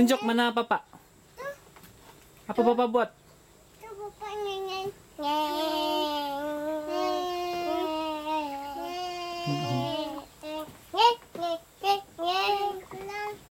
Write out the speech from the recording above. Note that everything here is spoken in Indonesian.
Tunjuk mana apa, Pak? Apa Bapak buat? Mm-hmm.